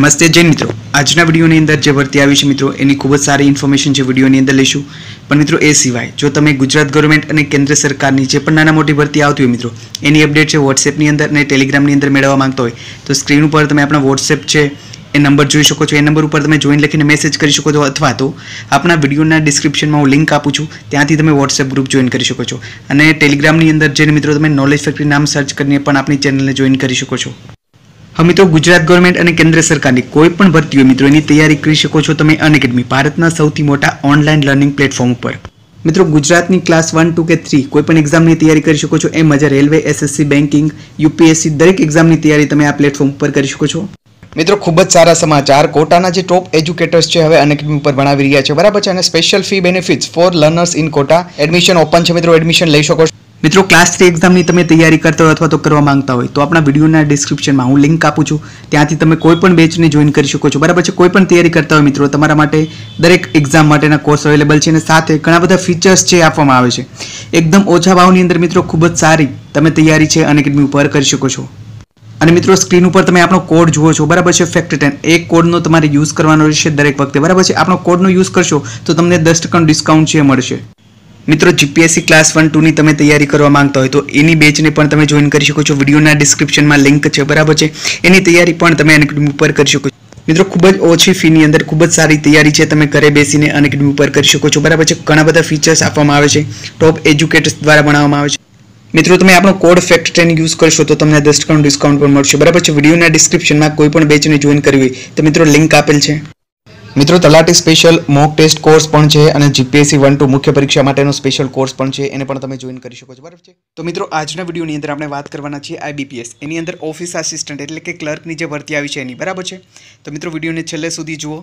નમસ્તે જૈન મિત્રો આજના વિડીયોની અંદર જે ભરતી આવી છે મિત્રો એની ખૂબ જ સારી ઇન્ફોર્મેશન છે વિડીયોની અંદર લઈશું પણ મિત્રો એ સિવાય જો તમે ગુજરાત ગવર્મેન્ટ અને કેન્દ્ર સરકારની જે પણ નાના મોટી ભરતી આવતી હોય મિત્રો એની અપડેટ છે વોટ્સએપની અંદર અને ટેલિગ્રામની અંદર મેળવવા માંગતો હોય તો સ્ક્રીન ઉપર તમે આપણા વોટ્સએપ છે એ નંબર જોઈ શકો છો એ નંબર ઉપર તમે જોઈન લખીને મેસેજ કરી શકો છો અથવા તો આપણા વિડીયોના ડિસ્ક્રિપ્શનમાં હું લિંક આપું છું ત્યાંથી તમે વોટ્સએપ ગ્રુપ જોઈન કરી શકો છો અને ટેલિગ્રામની અંદર જે મિત્રો તમે નોલેજ ફેક્ટરી નામ સર્ચ કરીને પણ આપણી ચેનલને જોઈન કરી શકો છો હવે મિત્રો ગુજરાત ગવર્મેન્ટ અને કેન્દ્ર સરકારની કોઈ પણ ભરતીઓ મિત્રો એની તૈયારી કરી શકો છો તમે અનએકેડમી ભારતના સૌથી મોટા ઓનલાઈન લર્નિંગ પ્લેટફોર્મ ઉપર મિત્રો ગુજરાતની ક્લાસ વન ટુ કે થ્રી કોઈ પણ એક્ઝામની તૈયારી કરી શકો છો એમ જ રેલવે એસએસસી બેન્કિંગ યુપીએસસી દરેક એક્ઝામની તૈયારી તમે આ પ્લેટફોર્મ ઉપર કરી શકો છો મિત્રો ખૂબ જ સારા સમાચાર કોટાના જે ટોપ એજ્યુકેટર્સ છે હવે અનએકેડમી ઉપર ભણાવી રહ્યા છે બરાબર છે અને special fee benefits for learners in Kota admission open છે મિત્રો એડમિશન લઈ શકો છો મિત્રો ક્લાસ થ્રી એક્ઝામની તમે તૈયારી કરતા હોય અથવા તો કરવા માંગતા હોય તો આપણા વિડીયોના ડિસ્ક્રિપ્શનમાં હું લિંક આપું છું ત્યાંથી તમે કોઈ પણ બેચને જોઈન કરી શકો છો બરાબર છે કોઈ પણ તૈયારી કરતા હોય મિત્રો તમારા માટે દરેક એક્ઝામ માટેના કોર્સ અવેલેબલ છે અને સાથે ઘણા બધા ફીચર્સ છે આપવામાં આવે છે એકદમ ઓછા ભાવની અંદર મિત્રો ખૂબ જ સારી તમે તૈયારી છે અને અનેકેડમી ઉપર કરી શકો છો અને મિત્રો સ્ક્રીન ઉપર તમે આપણો કોડ જુઓ છો બરાબર છે ફેક્ટ ટેન એ કોડનો તમારે યુઝ કરવાનો રહેશે દરેક વખતે બરાબર છે આપણો કોડનો યુઝ કરશો તો તમને દસ ટકાનું ડિસ્કાઉન્ટ છે મળશે મિત્રો જીપીએસસી ક્લાસ વન ટુની તમે તૈયારી કરવા માંગતા હોય તો એની બેચને પણ તમે જોઈન કરી શકો છો વિડીયોના ડિસ્ક્રિપ્શનમાં લિંક છે બરાબર છે એની તૈયારી પણ તમે એનકેડમી ઉપર કરી શકો છો મિત્રો ખૂબ જ ઓછી ફીની અંદર ખૂબ જ સારી તૈયારી છે તમે ઘરે બેસીને અનકેડમી ઉપર કરી શકો છો બરાબર છે ઘણા બધા ફીચર્સ આપવામાં આવે છે ટોપ એજ્યુકેટર્સ દ્વારા ભણાવવામાં આવે છે મિત્રો તમે આપણો કોડ ફેક્ટ ટેન યુઝ કરશો તો તમને દસ ટકાનું ડિસ્કાઉન્ટ પણ મળશે બરાબર છે વિડીયોના ડિસ્ક્રિપ્શનમાં કોઈ પણ બેચને જોઈન કરવી તો મિત્રો લિંક આપેલ છે મિત્રો તલાટી સ્પેશિયલ મોક ટેસ્ટ કોર્સ પણ છે અને જીપીએસસી વન ટુ મુખ્ય પરીક્ષા માટેનો સ્પેશિયલ કોર્સ પણ છે એને પણ તમે જોઈન કરી શકો છો બરાબર છે તો મિત્રો આજના વિડીયોની અંદર આપણે વાત કરવાના છીએ આઈબીપીએસ એની અંદર ઓફિસ આસિસ્ટન્ટ એટલે કે ક્લર્કની જે ભરતી આવી છે એની બરાબર છે તો મિત્રો વિડીયોને છેલ્લે સુધી જુઓ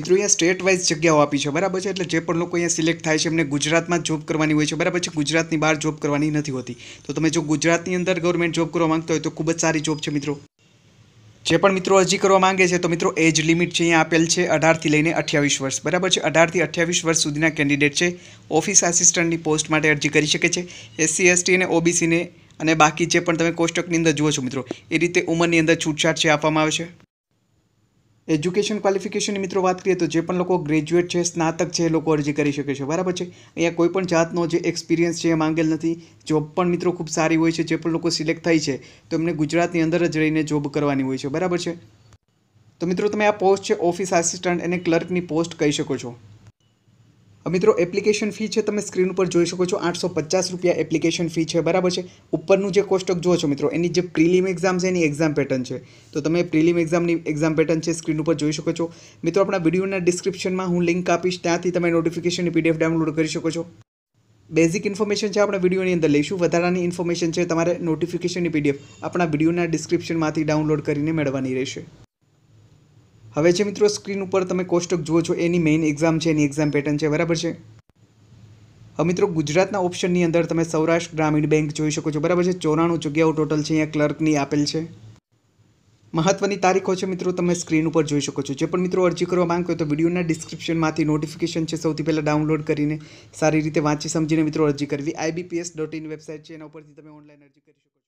મિત્રો અહીંયા સ્ટેટ વાઇઝ જગ્યાઓ આપી છે બરાબર છે એટલે જે પણ લોકો અહીંયા સિલેક્ટ થાય છે એમને ગુજરાતમાં જોબ કરવાની હોય છે બરાબર છે ગુજરાતની બહાર જોબ કરવાની નથી હોતી તો તમે જો ગુજરાતની અંદર ગવર્મેન્ટ જોબ કરવા માંગતો હોય તો ખૂબ જ સારી જોબ છે મિત્રો જે પણ મિત્રો અરજી કરવા માંગે છે તો મિત્રો એજ લિમિટ છે અહીંયા આપેલ છે અઢારથી લઈને અઠ્યાવીસ વર્ષ બરાબર છે અઢારથી અઠ્યાવીસ વર્ષ સુધીના કેન્ડિડેટ છે ઓફિસ આસિસ્ટન્ટની પોસ્ટ માટે અરજી કરી શકે છે એસસી એસટી અને ઓબીસીને અને બાકી જે પણ તમે કોષ્ટકની અંદર જુઓ છો મિત્રો એ રીતે ઉંમરની અંદર છૂટછાટ છે આપવામાં આવે છે એજ્યુકેશન ક્વોલિફિકેશનની મિત્રો વાત કરીએ તો જે પણ લોકો ગ્રેજ્યુએટ છે સ્નાતક છે એ લોકો અરજી કરી શકે છે બરાબર છે અહીંયા કોઈ પણ જાતનો જે એક્સપિરિયન્સ છે એ માંગેલ નથી જોબ પણ મિત્રો ખૂબ સારી હોય છે જે પણ લોકો સિલેક્ટ થાય છે તો એમને ગુજરાતની અંદર જ રહીને જોબ કરવાની હોય છે બરાબર છે તો મિત્રો તમે આ પોસ્ટ છે ઓફિસ આસિસ્ટન્ટ અને ક્લર્કની પોસ્ટ કહી શકો છો મિત્રો એપ્લિકેશન ફી છે તમે સ્ક્રીન ઉપર જોઈ શકો છો આઠસો પચાસ રૂપિયા એપ્લિકેશન ફી છે બરાબર છે ઉપરનું જે કોષ્ટક જુઓ છો મિત્રો એની જે પ્રિલિમ એક્ઝામ છે એની એક્ઝામ પેટર્ન છે તો તમે પ્રિલિમ એક્ઝામની એક્ઝામ પેટર્ન છે સ્ક્રીન ઉપર જોઈ શકો છો મિત્રો આપણા વિડીયોના ડિસ્ક્રિપ્શનમાં હું લિંક આપીશ ત્યાંથી તમે નોટિફિકેશનની પીડીએફ ડાઉનલોડ કરી શકો છો બેઝિક ઇન્ફોર્મેશન છે આપણે વિડીયોની અંદર લઈશું વધારાની ઇન્ફોર્મેશન છે તમારે નોટિફિકેશનની પીડીએફ આપણા વિડીયોના ડિસ્ક્રિપ્શનમાંથી ડાઉનલોડ કરીને મેળવવાની રહેશે હવે જે મિત્રો સ્ક્રીન ઉપર તમે કોષ્ટક જુઓ છો એની મેઇન એક્ઝામ છે એની એક્ઝામ પેટર્ન છે બરાબર છે હવે મિત્રો ગુજરાતના ઓપ્શનની અંદર તમે સૌરાષ્ટ્ર ગ્રામીણ બેંક જોઈ શકો છો બરાબર છે ચોરાણું જગ્યાઓ ટોટલ છે અહીંયા ક્લર્કની આપેલ છે મહત્વની તારીખો છે મિત્રો તમે સ્ક્રીન ઉપર જોઈ શકો છો જે પણ મિત્રો અરજી કરવા માંગતો હોય તો વિડીયોના ડિસ્ક્રિપ્શનમાંથી નોટિફિકેશન છે સૌથી પહેલાં ડાઉનલોડ કરીને સારી રીતે વાંચી સમજીને મિત્રો અરજી કરવી આઈબીપીએસ ડોટ ઇન વેબસાઇટ છે એના ઉપરથી તમે ઓનલાઈન અરજી કરી શકો